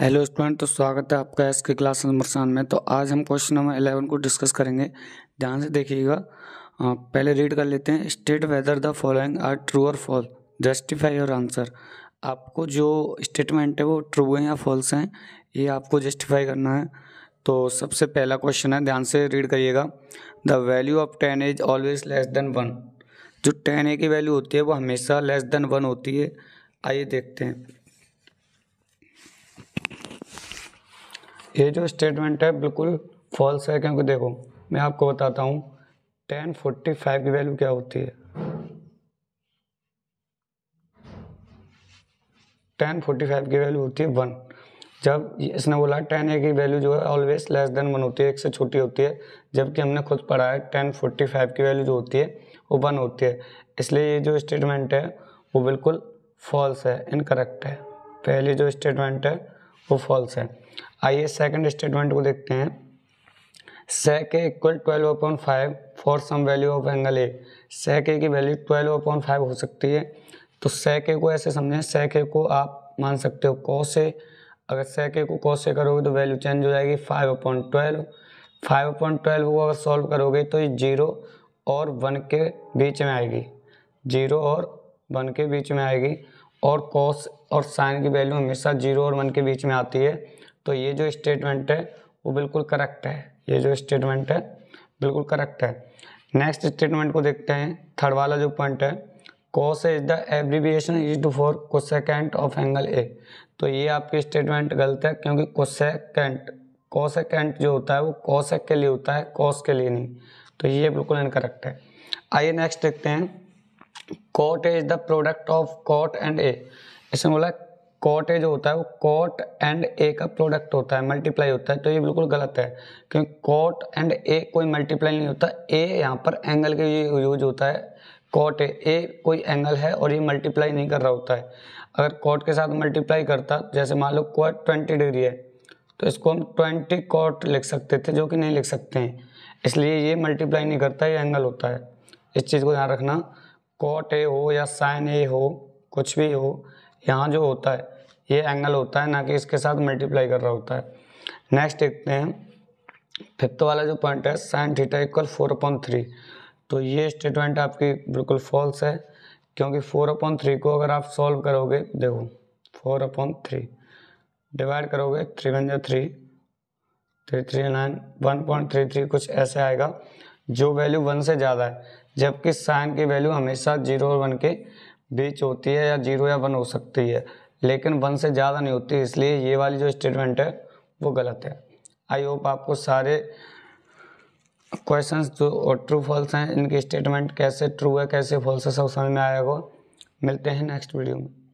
hello student तो स्वागत है आपका एस के क्लास नंबर सान में तो आज हम क्वेश्चन नंबर इलेवन को डिस्कस करेंगे ध्यान से देखिएगा पहले रीड कर लेते हैं state whether the following are true और फॉल जस्टिफाई योर आंसर आपको जो स्टेटमेंट है वो ट्रू है या फॉल्स हैं ये आपको जस्टिफाई करना है तो सबसे पहला क्वेश्चन है ध्यान से रीड करिएगा the value of ten is always less than one जो टेन ए की वैल्यू होती है वो हमेशा लेस देन वन होती है आइए देखते हैं ये जो स्टेटमेंट है बिल्कुल फॉल्स है क्योंकि देखो मैं आपको बताता हूँ टेन फोर्टी फाइव की वैल्यू क्या होती है टेन फोर्टी फाइव की वैल्यू होती है वन जब इसने बोला टेन ए की वैल्यू जो है ऑलवेज लेस देन वन होती है एक से छोटी होती है जबकि हमने खुद पढ़ा है टेन फोर्टी फाइव की वैल्यू जो होती है वो वन होती है इसलिए ये जो स्टेटमेंट है वो बिल्कुल फॉल्स है इनकरेक्ट है पहली जो स्टेटमेंट है वो फॉल्स है आइए सेकंड स्टेटमेंट को देखते हैं sec A equal twelve upon five for some value of angle A sec A की वैल्यू ट्वेल्व अपॉइंट फाइव हो सकती है तो सेक ए को ऐसे समझें सेक ए को आप मान सकते हो कॉस ए अगर सेक ए को कॉस ए करोगे तो वैल्यू चेंज हो जाएगी five upon twelve five upon twelve को अगर सॉल्व करोगे तो ये जीरो और वन के बीच में आएगी जीरो और वन के बीच में आएगी और कॉस और साइन की वैल्यू हमेशा जीरो और वन के बीच में आती है तो ये जो स्टेटमेंट है वो बिल्कुल करेक्ट है ये जो स्टेटमेंट है बिल्कुल करेक्ट है नेक्स्ट स्टेटमेंट को देखते हैं थर्ड वाला जो पॉइंट है cos is the abbreviation is to for cosecant of angle A तो ये आपकी स्टेटमेंट गलत है क्योंकि कोसेकेंट कोसेकेंट जो होता है वो कोसेक के लिए होता है कॉस के लिए नहीं तो ये बिल्कुल इनकरेक्ट है आइए नेक्स्ट देखते हैं cot is the product of cot and A इसमें बोला कॉट है जो होता है वो कॉट एंड ए का प्रोडक्ट होता है मल्टीप्लाई होता है तो ये बिल्कुल गलत है क्योंकि कॉट एंड ए कोई मल्टीप्लाई नहीं होता ए यहाँ पर एंगल के ये यूज होता है कॉट ए कोई एंगल है और ये मल्टीप्लाई नहीं कर रहा होता है अगर कॉट के साथ मल्टीप्लाई करता जैसे मान लो कॉट ट्वेंटी डिग्री है तो इसको हम ट्वेंटी कॉट लिख सकते थे जो कि नहीं लिख सकते हैं इसलिए ये मल्टीप्लाई नहीं करता ये एंगल होता है इस चीज़ को ध्यान रखना कॉट ए हो या साइन ए हो कुछ भी हो यहाँ जो होता है ये एंगल होता है ना कि इसके साथ मल्टीप्लाई कर रहा होता है नेक्स्ट देखते हैं फिफ्थ वाला जो पॉइंट है sine theta equal four upon three तो ये स्टेटमेंट आपकी बिल्कुल फॉल्स है क्योंकि फोर अपॉन थ्री को अगर आप सॉल्व करोगे देखो फोर अपॉन थ्री डिवाइड करोगे थ्री वन या three three three nine one point three three कुछ ऐसे आएगा जो वैल्यू वन से ज़्यादा है जबकि साइन की वैल्यू हमेशा जीरो और वन के बीच होती है या जीरो या वन हो सकती है लेकिन वन से ज़्यादा नहीं होती इसलिए ये वाली जो स्टेटमेंट है वो गलत है आई होप आपको सारे क्वेश्चंस जो ट्रू फॉल्स हैं इनकी स्टेटमेंट कैसे ट्रू है कैसे फॉल्स है सब समझ में आएगा मिलते हैं नेक्स्ट वीडियो में